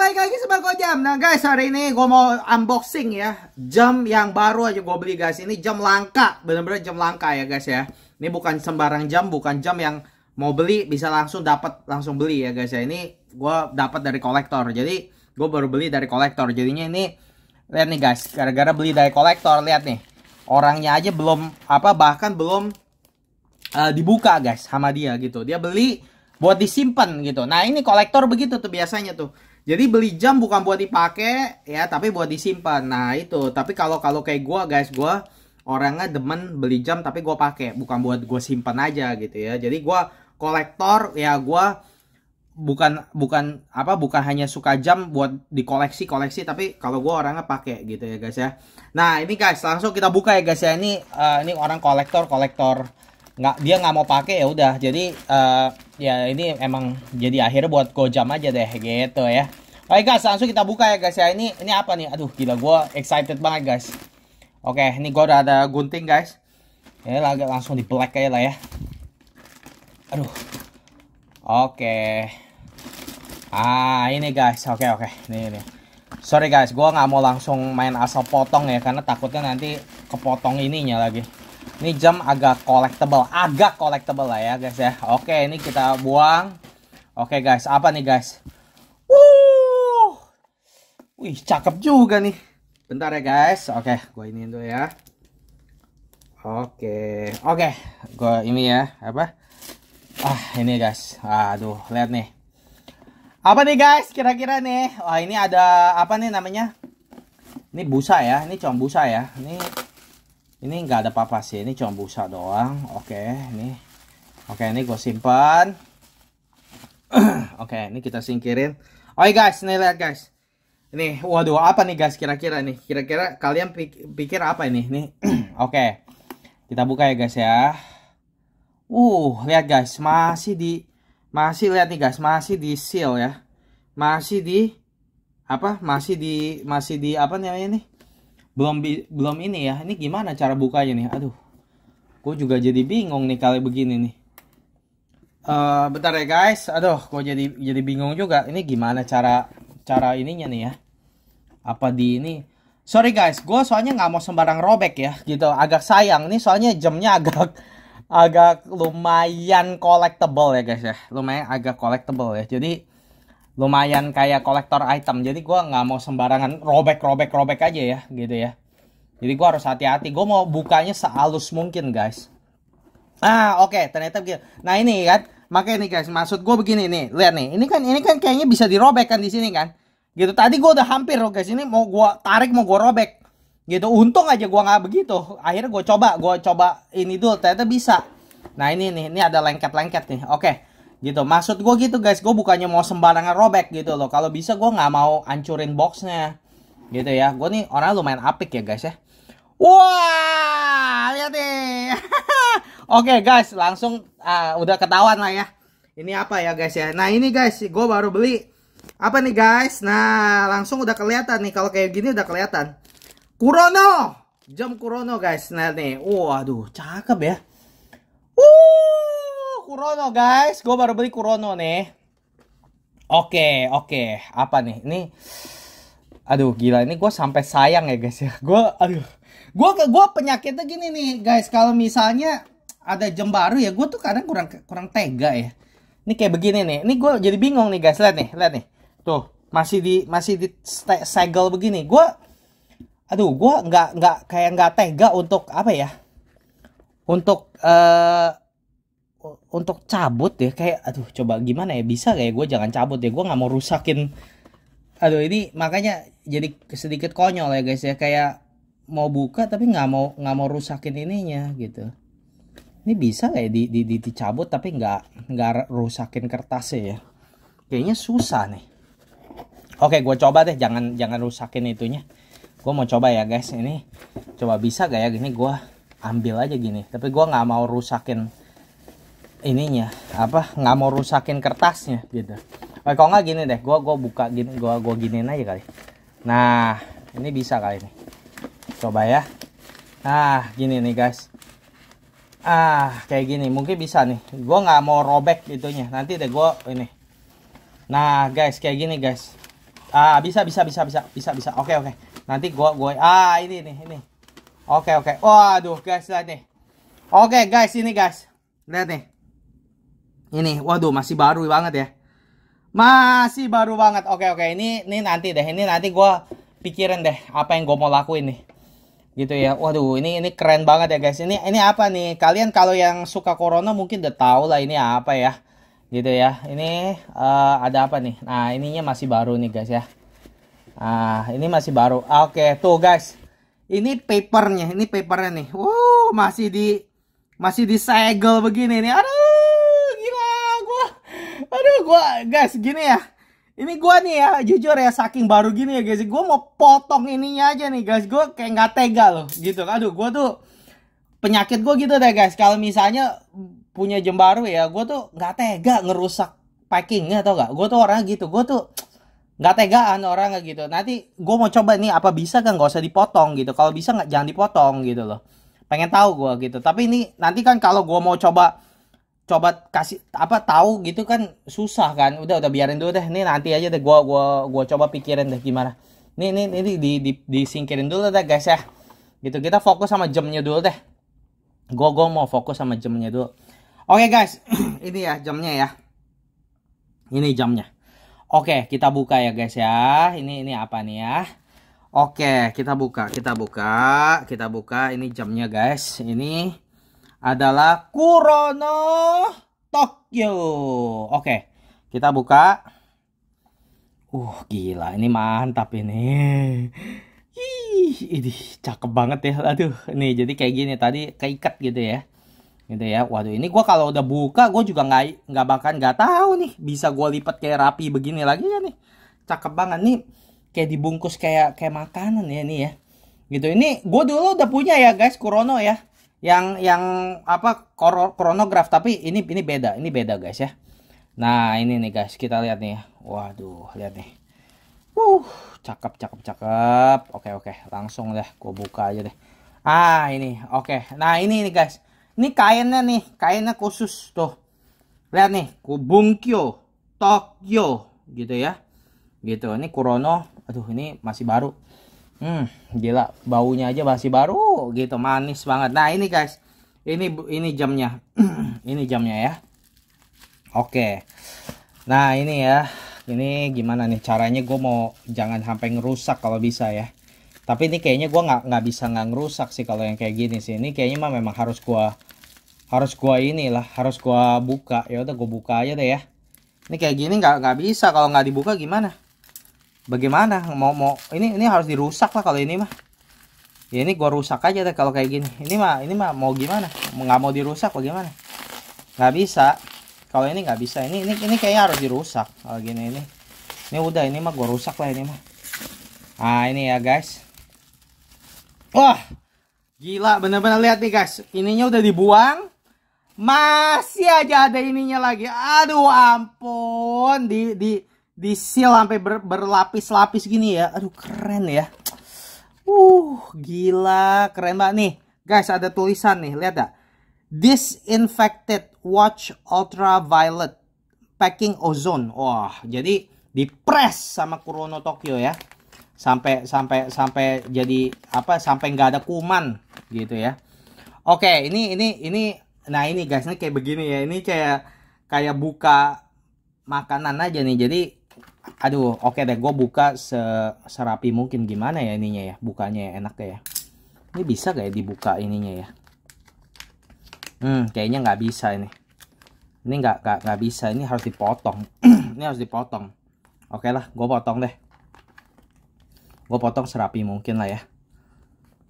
balik lagi sama gue Jam Nah guys hari ini gue mau unboxing ya Jam yang baru aja gue beli guys Ini jam langka Bener-bener jam langka ya guys ya Ini bukan sembarang jam Bukan jam yang mau beli bisa langsung dapat Langsung beli ya guys ya Ini gue dapat dari kolektor Jadi gue baru beli dari kolektor Jadinya ini Lihat nih guys Gara-gara beli dari kolektor Lihat nih Orangnya aja belum Apa bahkan belum uh, Dibuka guys sama dia gitu Dia beli buat disimpan gitu. Nah ini kolektor begitu tuh biasanya tuh jadi beli jam bukan buat dipakai ya, tapi buat disimpan. Nah, itu. Tapi kalau kalau kayak gua guys, gua orangnya demen beli jam tapi gua pakai, bukan buat gua simpan aja gitu ya. Jadi gua kolektor ya gua bukan bukan apa bukan hanya suka jam buat dikoleksi koleksi tapi kalau gue orangnya pakai gitu ya guys ya nah ini guys langsung kita buka ya guys ya ini uh, ini orang kolektor kolektor nggak dia nggak mau pakai ya udah jadi uh, ya ini emang jadi akhirnya buat gojam aja deh gitu ya Oke guys, langsung kita buka ya guys ya. Ini ini apa nih? Aduh, gila gua excited banget guys. Oke, ini gua udah ada gunting guys. Ya, lagi langsung di black aja lah ya. Aduh. Oke. Ah, ini guys. Oke, oke. Ini ini. Sorry guys, gua nggak mau langsung main asal potong ya karena takutnya nanti kepotong ininya lagi. Ini jam agak collectible, agak collectible lah ya guys ya. Oke, ini kita buang. Oke guys, apa nih guys? Wuh, wih cakep juga nih. Bentar ya guys. Oke, gue ini dulu ya. Oke, oke, gue ini ya apa? Ah ini guys, aduh lihat nih. Apa nih guys? Kira-kira nih, wah ini ada apa nih namanya? Ini busa ya, ini cuma busa ya. Ini ini nggak ada apa-apa sih ini cuma busa doang oke ini oke ini gue simpan oke ini kita singkirin oke guys nih lihat guys ini waduh apa nih guys kira-kira nih kira-kira kalian pikir apa ini nih oke kita buka ya guys ya uh lihat guys masih di masih lihat nih guys masih di seal ya masih di apa masih di masih di apa namanya nih belum belum ini ya ini gimana cara bukanya nih aduh gue juga jadi bingung nih kali begini nih uh, bentar ya guys aduh gue jadi jadi bingung juga ini gimana cara cara ininya nih ya apa di ini sorry guys gue soalnya nggak mau sembarang robek ya gitu agak sayang nih soalnya jamnya agak agak lumayan collectible ya guys ya lumayan agak collectible ya jadi lumayan kayak kolektor item jadi gue nggak mau sembarangan robek robek robek aja ya gitu ya jadi gue harus hati-hati gue mau bukanya sehalus mungkin guys ah oke okay, ternyata begini nah ini kan makanya nih guys maksud gue begini nih lihat nih ini kan ini kan kayaknya bisa dirobek kan di sini kan gitu tadi gue udah hampir loh guys ini mau gue tarik mau gue robek gitu untung aja gue nggak begitu akhirnya gue coba gue coba ini dulu ternyata bisa nah ini nih ini ada lengket-lengket nih oke okay gitu maksud gue gitu guys gue bukannya mau sembarangan robek gitu loh kalau bisa gue nggak mau ancurin boxnya gitu ya gue nih orang lumayan apik ya guys ya wah lihat nih oke okay, guys langsung uh, udah ketahuan lah ya ini apa ya guys ya nah ini guys gue baru beli apa nih guys nah langsung udah kelihatan nih kalau kayak gini udah kelihatan Kurono jam Kurono guys nah nih waduh cakep ya uh Kurono guys. Gue baru beli Kurono nih. Oke, oke. Apa nih? Ini aduh gila ini gue sampai sayang ya guys ya. Gue aduh. Gue gue penyakitnya gini nih guys. Kalau misalnya ada jam baru ya gue tuh kadang kurang kurang tega ya. Ini kayak begini nih. Ini gue jadi bingung nih guys. Lihat nih, lihat nih. Tuh masih di masih di segel begini. Gue aduh gue nggak nggak kayak nggak tega untuk apa ya untuk uh, untuk cabut ya kayak aduh coba gimana ya bisa kayak ya gue jangan cabut ya gue nggak mau rusakin aduh ini makanya jadi sedikit konyol ya guys ya kayak mau buka tapi nggak mau nggak mau rusakin ininya gitu ini bisa kayak ya di, di, di dicabut tapi nggak nggak rusakin kertasnya ya kayaknya susah nih oke gue coba deh jangan jangan rusakin itunya gue mau coba ya guys ini coba bisa gak ya gini gue ambil aja gini tapi gue nggak mau rusakin ininya apa nggak mau rusakin kertasnya gitu eh, kalau nggak gini deh gua gua buka gini gua gua giniin aja kali nah ini bisa kali ini coba ya nah gini nih guys ah kayak gini mungkin bisa nih gua nggak mau robek itunya nanti deh gua ini nah guys kayak gini guys ah bisa bisa bisa bisa bisa bisa oke oke nanti gua gue ah ini nih ini oke oke waduh guys lihat nih oke guys ini guys lihat nih ini, waduh masih baru banget ya. Masih baru banget. Oke, oke. Ini ini nanti deh. Ini nanti gue pikirin deh apa yang gue mau lakuin nih. Gitu ya. Waduh, ini ini keren banget ya, guys. Ini ini apa nih? Kalian kalau yang suka corona mungkin udah tahu lah ini apa ya. Gitu ya. Ini uh, ada apa nih? Nah, ininya masih baru nih, guys ya. Ah, ini masih baru. Oke, tuh guys. Ini papernya, ini papernya nih. Wow, masih di masih disegel begini nih. Aduh, aduh gua guys gini ya ini gua nih ya jujur ya saking baru gini ya guys Gua mau potong ininya aja nih guys Gua kayak nggak tega loh gitu aduh gua tuh penyakit gua gitu deh guys kalau misalnya punya jam baru ya gua tuh nggak tega ngerusak packingnya atau enggak Gua tuh orang gitu Gua tuh nggak tegaan orang gitu nanti gua mau coba nih apa bisa kan nggak usah dipotong gitu kalau bisa nggak jangan dipotong gitu loh pengen tahu gua gitu tapi ini nanti kan kalau gua mau coba coba kasih apa tahu gitu kan susah kan udah udah biarin dulu deh ini nanti aja deh gua gua gua coba pikirin deh gimana ini ini ini di, di, disingkirin dulu deh guys ya gitu kita fokus sama jamnya dulu deh gua gua mau fokus sama jamnya dulu oke okay, guys ini ya jamnya ya ini jamnya oke okay, kita buka ya guys ya ini ini apa nih ya oke okay, kita buka kita buka kita buka ini jamnya guys ini adalah Kurono Tokyo. Oke, kita buka. Uh, gila ini mantap ini. Ih, ini cakep banget ya. Aduh, nih jadi kayak gini tadi keikat gitu ya gitu ya waduh ini gua kalau udah buka gue juga nggak nggak bahkan nggak tahu nih bisa gua lipat kayak rapi begini lagi ya nih cakep banget nih kayak dibungkus kayak kayak makanan ya nih ya gitu ini gue dulu udah punya ya guys Kurono ya yang yang apa kronograf tapi ini ini beda ini beda guys ya nah ini nih guys kita lihat nih waduh lihat nih uh cakep cakep cakep oke oke langsung deh gue buka aja deh ah ini oke nah ini nih guys ini kainnya nih kainnya khusus tuh lihat nih kubungkyo Tokyo gitu ya gitu ini Kurono aduh ini masih baru Hmm, gila, baunya aja masih baru gitu, manis banget. Nah, ini guys. Ini ini jamnya. ini jamnya ya. Oke. Nah, ini ya. Ini gimana nih caranya gue mau jangan sampai ngerusak kalau bisa ya. Tapi ini kayaknya gue nggak nggak bisa nggak ngerusak sih kalau yang kayak gini sih. Ini kayaknya mah memang harus gue harus gue inilah harus gue buka ya udah gue buka aja deh ya ini kayak gini nggak nggak bisa kalau nggak dibuka gimana bagaimana mau mau ini ini harus dirusak lah kalau ini mah ya ini gua rusak aja deh kalau kayak gini ini mah ini mah mau gimana nggak mau dirusak bagaimana nggak bisa kalau ini nggak bisa ini ini ini kayaknya harus dirusak kalau gini ini ini udah ini mah gua rusak lah ini mah ah ini ya guys wah gila bener-bener lihat nih guys ininya udah dibuang masih aja ada ininya lagi aduh ampun di di disil sampai ber, berlapis-lapis gini ya. Aduh keren ya. Uh, gila keren banget nih. Guys, ada tulisan nih, lihat dah. Disinfected watch ultraviolet packing ozone. Wah, jadi dipres sama Kurono Tokyo ya. Sampai sampai sampai jadi apa? Sampai nggak ada kuman gitu ya. Oke, ini ini ini nah ini guys, ini kayak begini ya. Ini kayak kayak buka makanan aja nih. Jadi aduh oke okay deh gue buka se serapi mungkin gimana ya ininya ya bukanya ya enak ya ini bisa gak ya dibuka ininya ya hmm kayaknya nggak bisa ini ini nggak nggak bisa ini harus dipotong ini harus dipotong oke okay lah gue potong deh gue potong serapi mungkin lah ya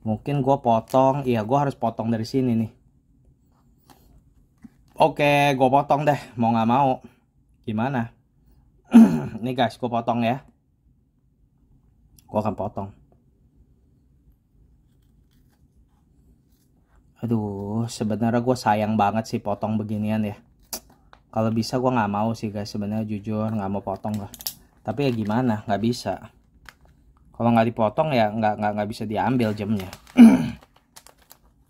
mungkin gue potong iya gue harus potong dari sini nih oke okay, gue potong deh mau nggak mau gimana nih guys gue potong ya gue akan potong aduh sebenarnya gue sayang banget sih potong beginian ya kalau bisa gue nggak mau sih guys sebenarnya jujur nggak mau potong lah tapi ya gimana nggak bisa kalau nggak dipotong ya nggak nggak nggak bisa diambil jamnya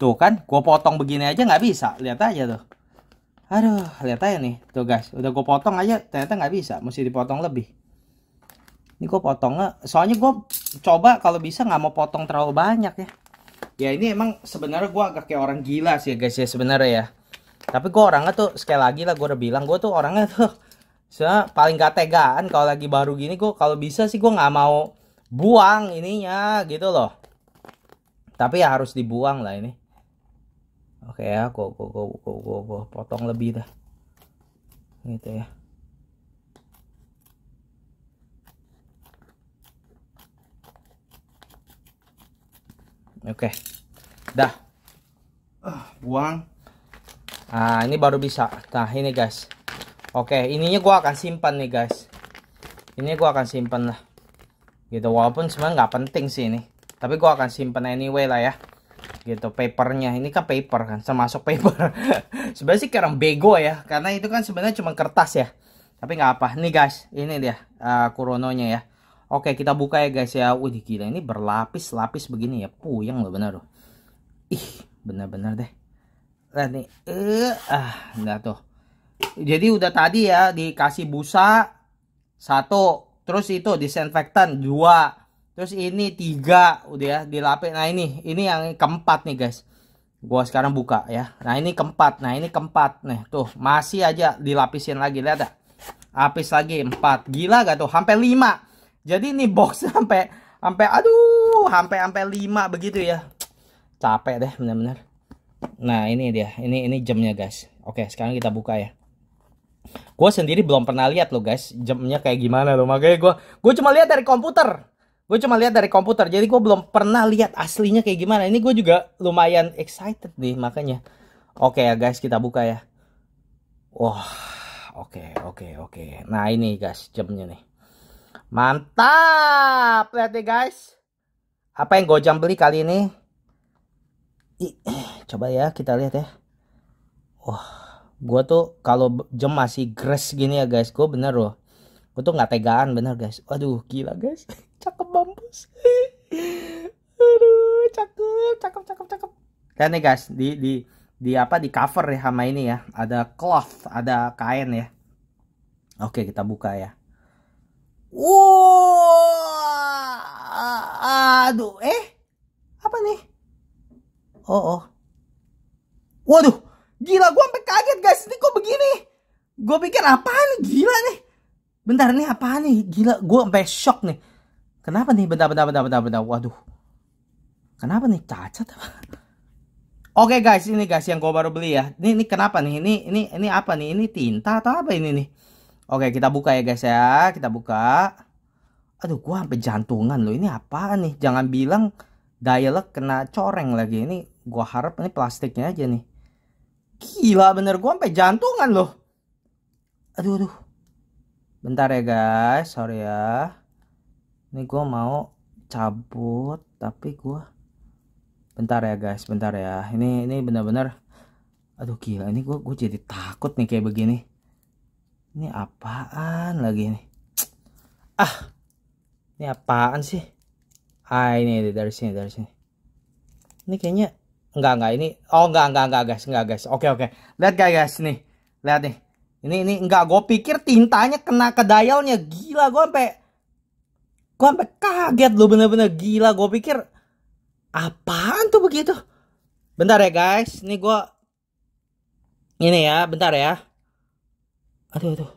tuh kan gue potong begini aja nggak bisa lihat aja tuh aduh lihat aja nih tuh guys udah gue potong aja ternyata nggak bisa mesti dipotong lebih ini gue potongnya eh, soalnya gue coba kalau bisa nggak mau potong terlalu banyak ya ya ini emang sebenarnya gue agak kayak orang gila sih guys ya sebenarnya ya tapi gue orangnya tuh sekali lagi lah gue udah bilang gue tuh orangnya tuh paling gak tegaan kalau lagi baru gini gue kalau bisa sih gue nggak mau buang ininya gitu loh tapi ya harus dibuang lah ini oke ya gue gue gue gue gue, gue potong lebih dah gitu ya oke dah uh, buang ah ini baru bisa nah ini guys oke ininya gua akan simpan nih guys ini gua akan simpan lah gitu walaupun sebenarnya nggak penting sih ini tapi gua akan simpan anyway lah ya gitu papernya ini kan paper kan termasuk paper sebenarnya sih kurang bego ya karena itu kan sebenarnya cuma kertas ya tapi nggak apa nih guys ini dia uh, kurononya ya oke kita buka ya guys ya wih gila ini berlapis-lapis begini ya puyeng loh bener loh ih bener-bener deh Nah nih eh ah nggak tuh jadi udah tadi ya dikasih busa satu terus itu disinfektan dua terus ini tiga udah ya dilapik nah ini ini yang keempat nih guys gua sekarang buka ya nah ini keempat nah ini keempat nih tuh masih aja dilapisin lagi lihat dah Apis lagi empat gila gak tuh Hampir lima jadi ini box sampai sampai aduh sampai sampai lima begitu ya capek deh benar-benar. nah ini dia ini ini jamnya guys oke sekarang kita buka ya Gua sendiri belum pernah lihat loh guys jamnya kayak gimana loh makanya gue gue cuma lihat dari komputer gue cuma lihat dari komputer jadi gue belum pernah lihat aslinya kayak gimana ini gue juga lumayan excited nih makanya oke okay, ya guys kita buka ya wah oke okay, oke okay, oke okay. nah ini guys jamnya nih mantap lihat nih guys apa yang gue jam beli kali ini I, eh, coba ya kita lihat ya wah gue tuh kalau jam masih gres gini ya guys gue bener loh gue tuh nggak tegaan bener guys waduh gila guys cakep mampus aduh cakep cakep cakep cakep kan nih guys di di di apa di cover ya sama ini ya ada cloth ada kain ya oke kita buka ya wow aduh eh apa nih oh oh waduh gila gua sampai kaget guys ini kok begini gue pikir apa nih gila nih bentar nih apa nih gila gua sampai shock nih Kenapa nih? Bentar, bentar, bentar, bentar, bentar. Waduh. Kenapa nih? Cacat Oke okay guys, ini guys yang gue baru beli ya. Ini, ini kenapa nih? Ini, ini, ini apa nih? Ini tinta atau apa ini nih? Oke, okay, kita buka ya guys ya. Kita buka. Aduh, gue sampai jantungan loh. Ini apa nih? Jangan bilang dialog kena coreng lagi. Ini gue harap ini plastiknya aja nih. Gila bener, gue sampai jantungan loh. Aduh, aduh. Bentar ya guys, sorry ya ini gue mau cabut tapi gue bentar ya guys bentar ya ini ini benar-benar aduh gila ini gue gue jadi takut nih kayak begini ini apaan lagi ini ah ini apaan sih ah ini dari sini dari sini ini kayaknya enggak enggak ini oh enggak enggak enggak guys enggak guys oke oke lihat guys guys nih lihat nih ini ini enggak gue pikir tintanya kena ke dialnya gila gue sampai gue sampai kaget loh bener-bener gila gue pikir apaan tuh begitu bentar ya guys ini gue ini ya bentar ya aduh aduh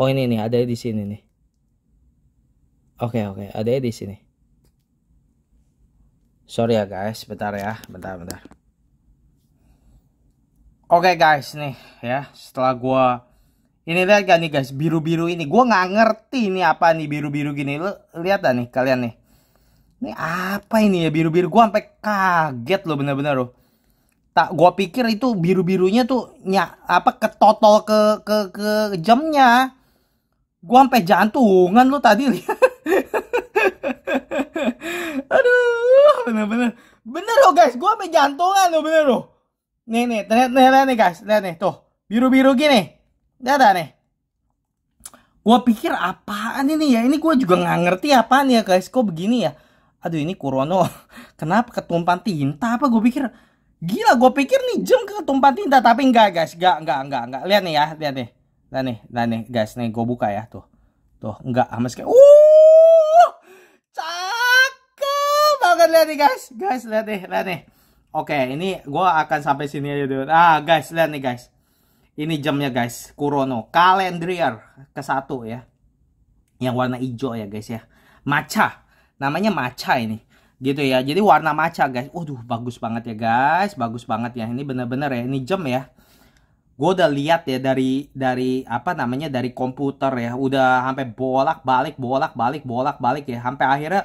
oh ini nih ada di sini nih oke oke ada di sini sorry ya guys bentar ya bentar bentar oke okay, guys nih ya setelah gue ini lihat gak nih guys, biru-biru ini. Gue nggak ngerti ini apa nih biru-biru gini. Lo lihat gak nih kalian nih. Ini apa ini ya biru-biru? Gue sampai kaget loh bener-bener loh. Tak, gue pikir itu biru-birunya tuh nyak apa ketotol ke ke ke jamnya. Gue sampai jantungan lo tadi. Aduh, bener-bener. Bener loh guys, gue sampai jantungan loh bener loh. Nih nih, ternyata nih guys, lihat nih tuh biru-biru gini ini ada nih. Gua pikir apaan ini ya? Ini gua juga nggak ngerti apaan ya guys. Kok begini ya? Aduh ini Kurono. Kenapa ketumpan tinta apa? gua pikir gila. gua pikir nih jam ketumpan tinta tapi enggak guys. Enggak enggak enggak enggak. Lihat nih ya, lihat nih. Lihat nih, lihat nih guys. Nih gua buka ya tuh. Tuh enggak sama sekali. Uh, cakep banget lihat nih guys. Guys lihat nih, lihat nih. Oke, ini gua akan sampai sini aja dulu. Ah guys, lihat nih guys. Ini jamnya guys, Kurono Calendrier ke satu ya. Yang warna hijau ya guys ya. Maca, namanya maca ini. Gitu ya, jadi warna maca guys. Waduh, bagus banget ya guys, bagus banget ya. Ini bener-bener ya, ini jam ya. Gue udah lihat ya dari dari apa namanya dari komputer ya, udah sampai bolak balik bolak balik bolak balik ya, sampai akhirnya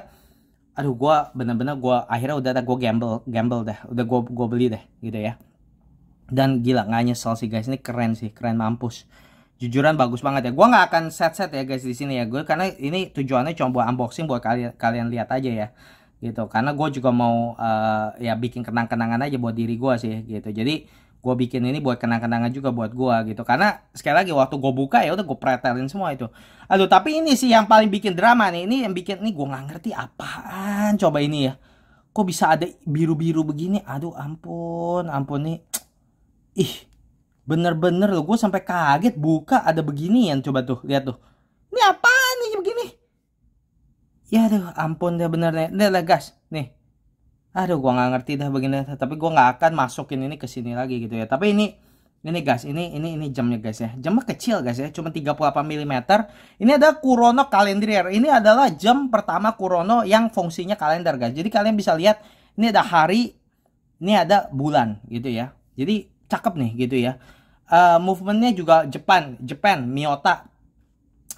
aduh gue bener-bener gue akhirnya udah gue gamble gamble dah udah gue gue beli deh gitu ya dan gila nggak nyesel sih guys ini keren sih keren mampus jujuran bagus banget ya gue nggak akan set set ya guys di sini ya gue karena ini tujuannya cuma buat unboxing buat kalian kalian lihat aja ya gitu karena gue juga mau uh, ya bikin kenang-kenangan aja buat diri gue sih gitu jadi gue bikin ini buat kenang-kenangan juga buat gue gitu karena sekali lagi waktu gue buka ya udah gue pretelin semua itu aduh tapi ini sih yang paling bikin drama nih ini yang bikin nih gue nggak ngerti apaan coba ini ya kok bisa ada biru-biru begini aduh ampun ampun nih Ih, bener-bener loh gue sampai kaget buka ada begini yang coba tuh lihat tuh. Ini apa nih begini? Ya tuh ampun dia bener deh. Nih lah gas nih. Aduh gue nggak ngerti dah begini tapi gue nggak akan masukin ini ke sini lagi gitu ya. Tapi ini ini gas, ini ini ini jamnya guys ya. Jamnya kecil guys ya, cuma 38 mm. Ini ada Kurono kalender Ini adalah jam pertama Kurono yang fungsinya kalender guys. Jadi kalian bisa lihat ini ada hari, ini ada bulan gitu ya. Jadi cakep nih gitu ya uh, movementnya juga Jepang Jepang Miota,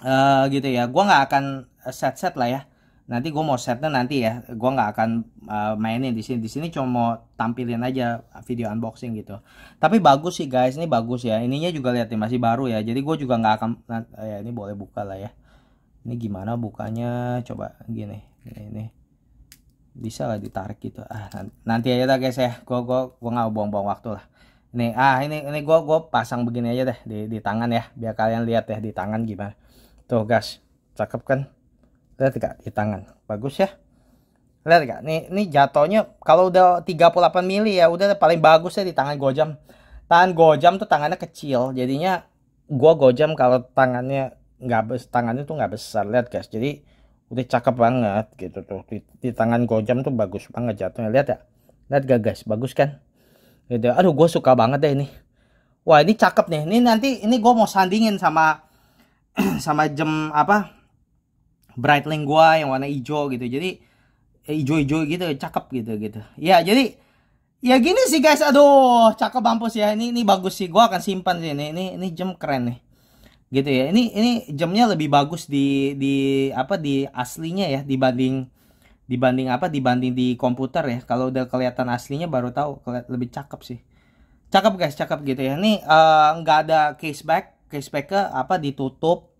uh, eh, gitu ya Gua nggak akan set set lah ya nanti gue mau setnya nanti ya Gua nggak akan uh, mainin di sini di sini cuma mau tampilin aja video unboxing gitu tapi bagus sih guys ini bagus ya ininya juga lihat nih masih baru ya jadi gue juga nggak akan ya ini boleh buka lah ya ini gimana bukanya coba gini ini bisa lah ditarik gitu ah nanti aja lah guys ya gue gue gue nggak buang-buang waktu lah Nih, ah ini ini gua gua pasang begini aja deh di di tangan ya, biar kalian lihat ya di tangan gimana. Tuh, guys. Cakep kan? Lihat gak di tangan? Bagus ya? Lihat gak? Nih ini jatuhnya kalau udah 38 mili ya udah paling bagus ya di tangan Gojam. Tangan Gojam tuh tangannya kecil, jadinya gua Gojam kalau tangannya nggak bes tangannya tuh nggak besar lihat guys. Jadi udah cakep banget gitu tuh di, di tangan Gojam tuh bagus banget jatuhnya lihat ya. Lihat gak guys, bagus kan? gitu aduh gue suka banget deh ini wah ini cakep nih ini nanti ini gue mau sandingin sama sama jam apa brightling gue yang warna hijau gitu jadi eh, hijau-hijau gitu cakep gitu gitu ya jadi ya gini sih guys aduh cakep mampus ya ini ini bagus sih gue akan simpan sih ini ini ini jam keren nih gitu ya ini ini jamnya lebih bagus di di apa di aslinya ya dibanding dibanding apa dibanding di komputer ya kalau udah kelihatan aslinya baru tahu lebih cakep sih cakep guys cakep gitu ya ini eh, nggak uh, ada case back case back ke apa ditutup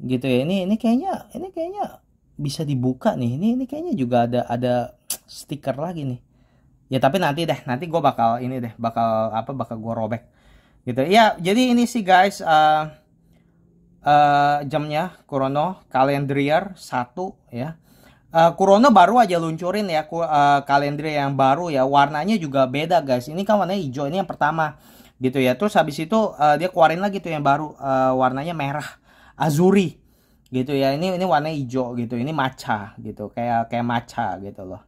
gitu ya ini ini kayaknya ini kayaknya bisa dibuka nih ini ini kayaknya juga ada ada stiker lagi nih ya tapi nanti deh nanti gue bakal ini deh bakal apa bakal gue robek gitu ya jadi ini sih guys uh, uh, jamnya Corona calendrier satu ya Uh, eh, Kurono baru aja luncurin ya uh, kalender yang baru ya warnanya juga beda guys ini kan warnanya hijau ini yang pertama gitu ya terus habis itu uh, dia keluarin lagi tuh yang baru uh, warnanya merah azuri gitu ya ini ini warna hijau gitu ini maca gitu kayak kayak maca gitu loh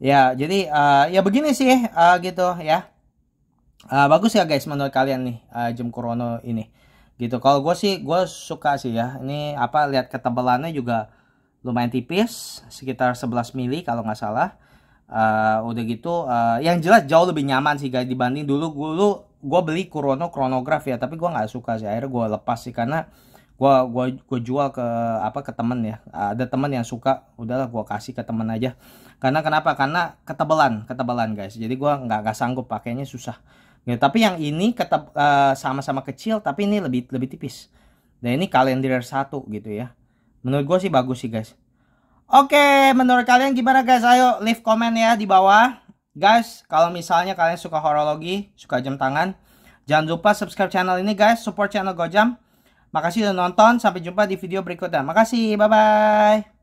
ya jadi uh, ya begini sih uh, gitu ya uh, bagus ya guys menurut kalian nih uh, jam Kurono ini gitu kalau gue sih gue suka sih ya ini apa lihat ketebalannya juga lumayan tipis sekitar 11 mili kalau nggak salah uh, udah gitu uh, yang jelas jauh lebih nyaman sih guys dibanding dulu dulu gue beli Kurono chronograph ya tapi gue nggak suka sih akhirnya gue lepas sih karena gue gua gua jual ke apa ke temen ya ada temen yang suka udahlah gue kasih ke temen aja karena kenapa karena ketebalan ketebalan guys jadi gue nggak nggak sanggup pakainya susah ya, tapi yang ini ketep eh, sama-sama uh, kecil tapi ini lebih lebih tipis dan ini kalender satu gitu ya Menurut gue sih bagus sih guys. Oke, menurut kalian gimana guys? Ayo leave comment ya di bawah. Guys, kalau misalnya kalian suka horologi, suka jam tangan, jangan lupa subscribe channel ini guys, support channel Gojam. Makasih udah nonton, sampai jumpa di video berikutnya. Makasih, bye-bye.